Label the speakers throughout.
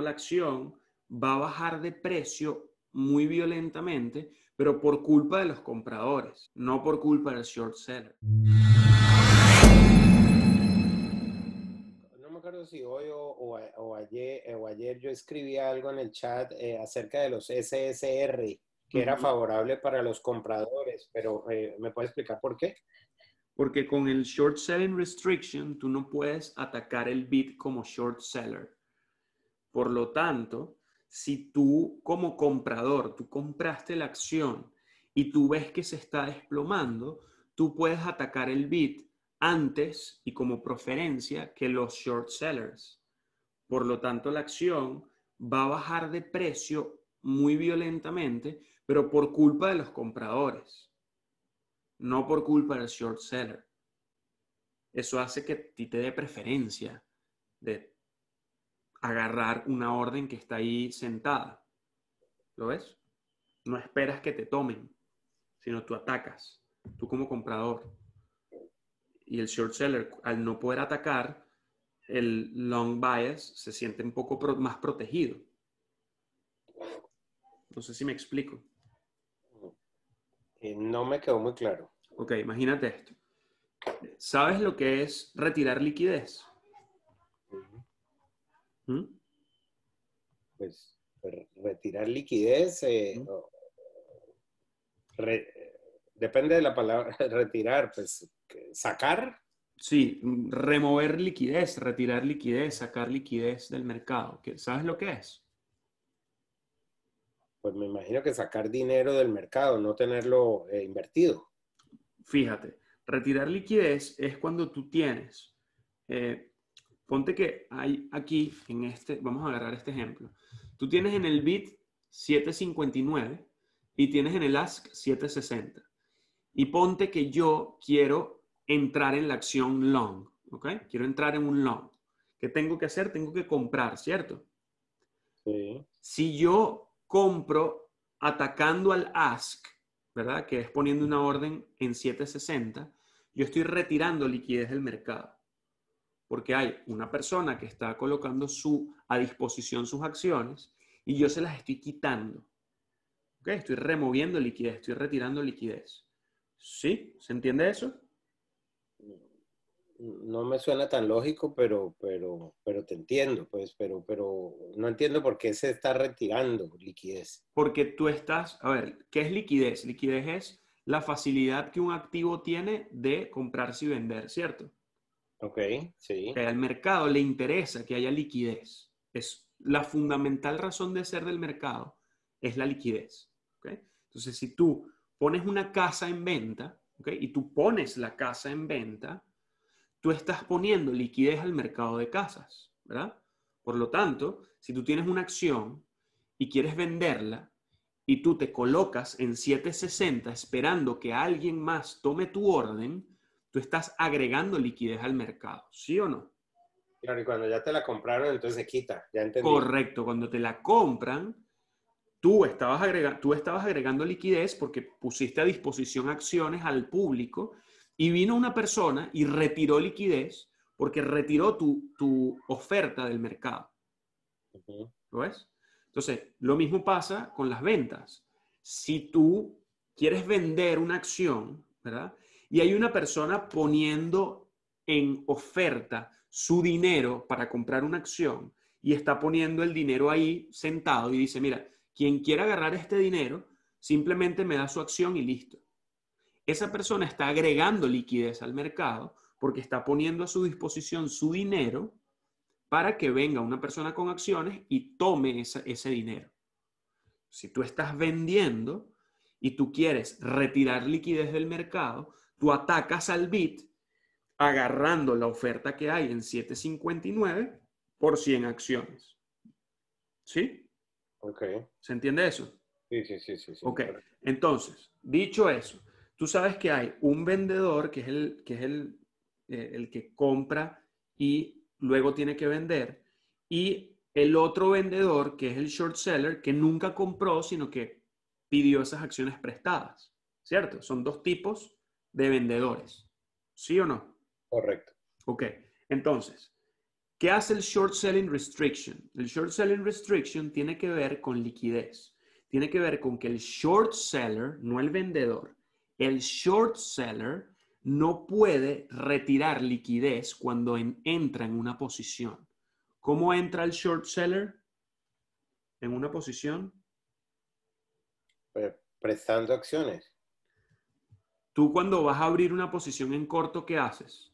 Speaker 1: la acción va a bajar de precio muy violentamente, pero por culpa de los compradores, no por culpa del short seller. No me acuerdo si hoy o, eh, ayer, yo escribí algo en el chat eh, acerca de los SSR, que era favorable para los compradores, pero eh, ¿me puedes explicar por qué? Porque con el short selling restriction tú no puedes atacar el bid como short seller por lo tanto, si tú como comprador, tú compraste la acción y tú ves que se está desplomando, tú puedes atacar el bid antes y como preferencia que los short sellers. Por lo tanto, la acción va a bajar de precio muy violentamente, pero por culpa de los compradores, no por culpa del short seller. Eso hace que ti te dé preferencia de agarrar una orden que está ahí sentada. ¿Lo ves? No esperas que te tomen, sino tú atacas, tú como comprador. Y el short seller, al no poder atacar, el long bias se siente un poco más protegido. No sé si me explico. Eh, no me quedó muy claro. Ok, imagínate esto. ¿Sabes lo que es retirar liquidez? Pues retirar liquidez, eh, depende de la palabra retirar, pues sacar. Sí, remover liquidez, retirar liquidez, sacar liquidez del mercado. ¿Sabes lo que es? Pues me imagino que sacar dinero del mercado, no tenerlo eh, invertido. Fíjate, retirar liquidez es cuando tú tienes eh, Ponte que hay aquí, en este, vamos a agarrar este ejemplo. Tú tienes en el bit 759 y tienes en el ask 760. Y ponte que yo quiero entrar en la acción long, ¿ok? Quiero entrar en un long. ¿Qué tengo que hacer? Tengo que comprar, ¿cierto? Si yo compro atacando al ask, ¿verdad? Que es poniendo una orden en 760, yo estoy retirando liquidez del mercado porque hay una persona que está colocando su, a disposición sus acciones y yo se las estoy quitando. Estoy removiendo liquidez, estoy retirando liquidez. ¿Sí? ¿Se entiende eso? No me suena tan lógico, pero, pero, pero te entiendo, pues, pero, pero no entiendo por qué se está retirando liquidez. Porque tú estás, a ver, ¿qué es liquidez? Liquidez es la facilidad que un activo tiene de comprarse y vender, ¿cierto? Ok, sí. al mercado le interesa que haya liquidez. Es la fundamental razón de ser del mercado es la liquidez. ¿okay? Entonces, si tú pones una casa en venta y tú pones la casa en venta, tú estás poniendo liquidez al mercado de casas, ¿verdad? Por lo tanto, si tú tienes una acción y quieres venderla y tú te colocas en 760 esperando que alguien más tome tu orden, tú estás agregando liquidez al mercado, ¿sí o no? Claro, y cuando ya te la compraron, entonces se quita, ya entendí. Correcto, cuando te la compran, tú estabas, tú estabas agregando liquidez porque pusiste a disposición acciones al público y vino una persona y retiró liquidez porque retiró tu, oferta del mercado. ¿Lo ves? Entonces, lo mismo pasa con las ventas. Si tú quieres vender una acción, ¿verdad? y hay una persona poniendo en oferta su dinero para comprar una acción y está poniendo el dinero ahí sentado y dice, mira, quien quiera agarrar este dinero, simplemente me da su acción y listo. Esa persona está agregando liquidez al mercado porque está poniendo a su disposición su dinero para que venga una persona con acciones y tome ese dinero. Si tú estás vendiendo y tú quieres retirar liquidez del mercado, tú atacas al bit agarrando la oferta que hay en 7.59 por 100 acciones. ¿Sí? Ok. ¿Se entiende eso? Sí, sí, sí, sí. Entonces, dicho eso, tú sabes que hay un vendedor que es el que, es eh, el que compra y luego tiene que vender y el otro vendedor que es el short seller que nunca compró sino que pidió esas acciones prestadas, ¿cierto? Son dos tipos de vendedores. ¿Sí o no? Correcto. Ok, entonces, ¿qué hace el short selling restriction? El short selling restriction tiene que ver con liquidez. Tiene que ver con que el short seller, no el vendedor, el short seller no puede retirar liquidez cuando entra en una posición. ¿Cómo entra el short seller en una posición? Prestando acciones. Tú cuando vas a abrir una posición en corto, ¿qué haces?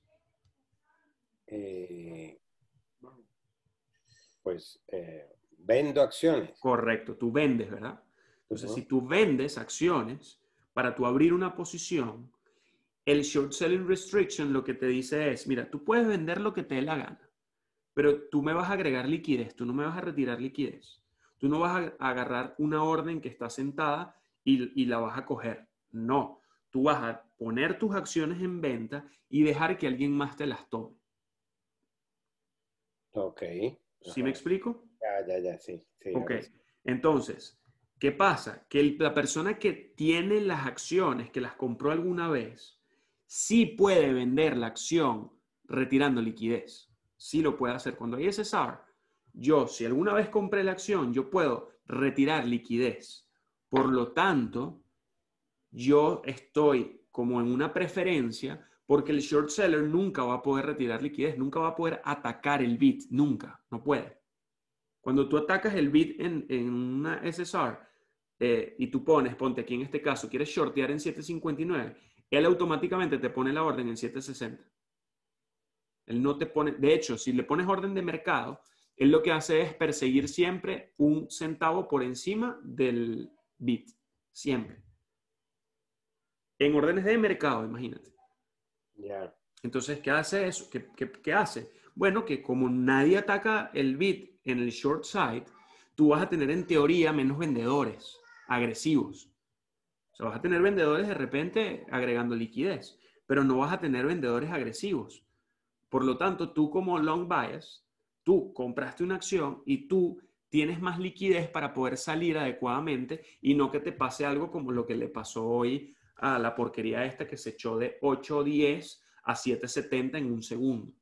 Speaker 1: Eh, pues eh, vendo acciones. Correcto, tú vendes, ¿verdad? Entonces, si tú vendes acciones para tú abrir una posición, el short selling restriction lo que te dice es, mira, tú puedes vender lo que te dé la gana, pero tú me vas a agregar liquidez, tú no me vas a retirar liquidez. Tú no vas a agarrar una orden que está sentada y, y la vas a coger. No, Tú vas a poner tus acciones en venta y dejar que alguien más te las tome. Ok. ¿Sí me explico? Ya, ya, ya, sí. ok. Entonces, ¿qué pasa? Que la persona que tiene las acciones, que las compró alguna vez, sí puede vender la acción retirando liquidez. Sí lo puede hacer. Cuando hay SSR, yo, si alguna vez compré la acción, yo puedo retirar liquidez. Por lo tanto, yo estoy como en una preferencia porque el short seller nunca va a poder retirar liquidez, nunca va a poder atacar el BIT, nunca, no puede. Cuando tú atacas el bid en, en una SSR eh, y tú pones, ponte aquí en este caso, quieres shortear en 759, él automáticamente te pone la orden en 760. Él no te pone, de hecho, si le pones orden de mercado, él lo que hace es perseguir siempre un centavo por encima del BIT, siempre en órdenes de mercado, imagínate. Ya. Entonces, ¿qué hace eso? ¿Qué, qué, hace? Bueno, que como nadie ataca el bid en el short side, tú vas a tener en teoría menos vendedores agresivos. O sea, vas a tener vendedores de repente agregando liquidez, pero no vas a tener vendedores agresivos. Por lo tanto, tú como long bias, tú compraste una acción y tú tienes más liquidez para poder salir adecuadamente y no que te pase algo como lo que le pasó hoy a la porquería esta que se echó de 8.10 a 7.70 en un segundo.